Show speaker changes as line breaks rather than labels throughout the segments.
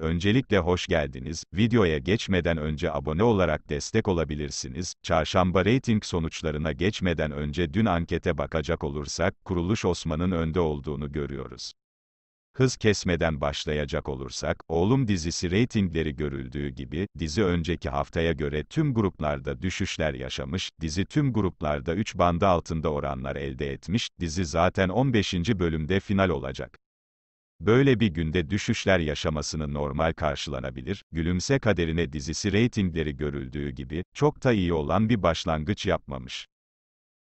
Öncelikle hoş geldiniz, videoya geçmeden önce abone olarak destek olabilirsiniz, çarşamba reyting sonuçlarına geçmeden önce dün ankete bakacak olursak, kuruluş Osman'ın önde olduğunu görüyoruz. Hız kesmeden başlayacak olursak, Oğlum dizisi reytingleri görüldüğü gibi, dizi önceki haftaya göre tüm gruplarda düşüşler yaşamış, dizi tüm gruplarda 3 bandı altında oranlar elde etmiş, dizi zaten 15. bölümde final olacak. Böyle bir günde düşüşler yaşamasını normal karşılanabilir, Gülümse Kaderine dizisi reytingleri görüldüğü gibi, çok da iyi olan bir başlangıç yapmamış.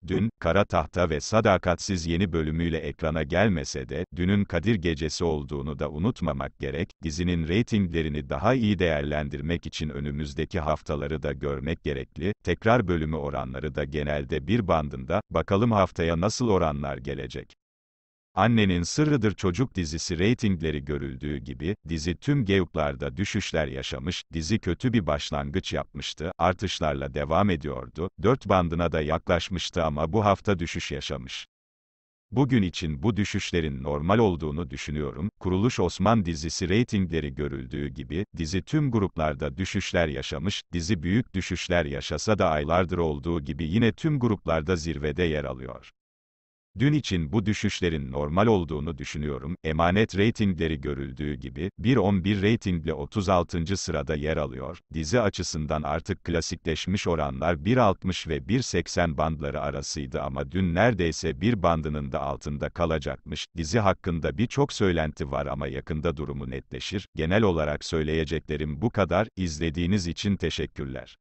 Dün, Kara Tahta ve Sadakatsiz yeni bölümüyle ekrana gelmese de, dünün Kadir Gecesi olduğunu da unutmamak gerek, dizinin reytinglerini daha iyi değerlendirmek için önümüzdeki haftaları da görmek gerekli, tekrar bölümü oranları da genelde bir bandında, bakalım haftaya nasıl oranlar gelecek. Annenin Sırrıdır Çocuk dizisi reytingleri görüldüğü gibi, dizi tüm geyuklarda düşüşler yaşamış, dizi kötü bir başlangıç yapmıştı, artışlarla devam ediyordu, 4 bandına da yaklaşmıştı ama bu hafta düşüş yaşamış. Bugün için bu düşüşlerin normal olduğunu düşünüyorum. Kuruluş Osman dizisi reytingleri görüldüğü gibi, dizi tüm gruplarda düşüşler yaşamış, dizi büyük düşüşler yaşasa da aylardır olduğu gibi yine tüm gruplarda zirvede yer alıyor. Dün için bu düşüşlerin normal olduğunu düşünüyorum. Emanet reytingleri görüldüğü gibi 1.11 reytingle 36. sırada yer alıyor. Dizi açısından artık klasikleşmiş oranlar 1.60 ve 1.80 bandları arasıydı ama dün neredeyse bir bandının da altında kalacakmış. Dizi hakkında birçok söylenti var ama yakında durumu netleşir. Genel olarak söyleyeceklerim bu kadar. İzlediğiniz için teşekkürler.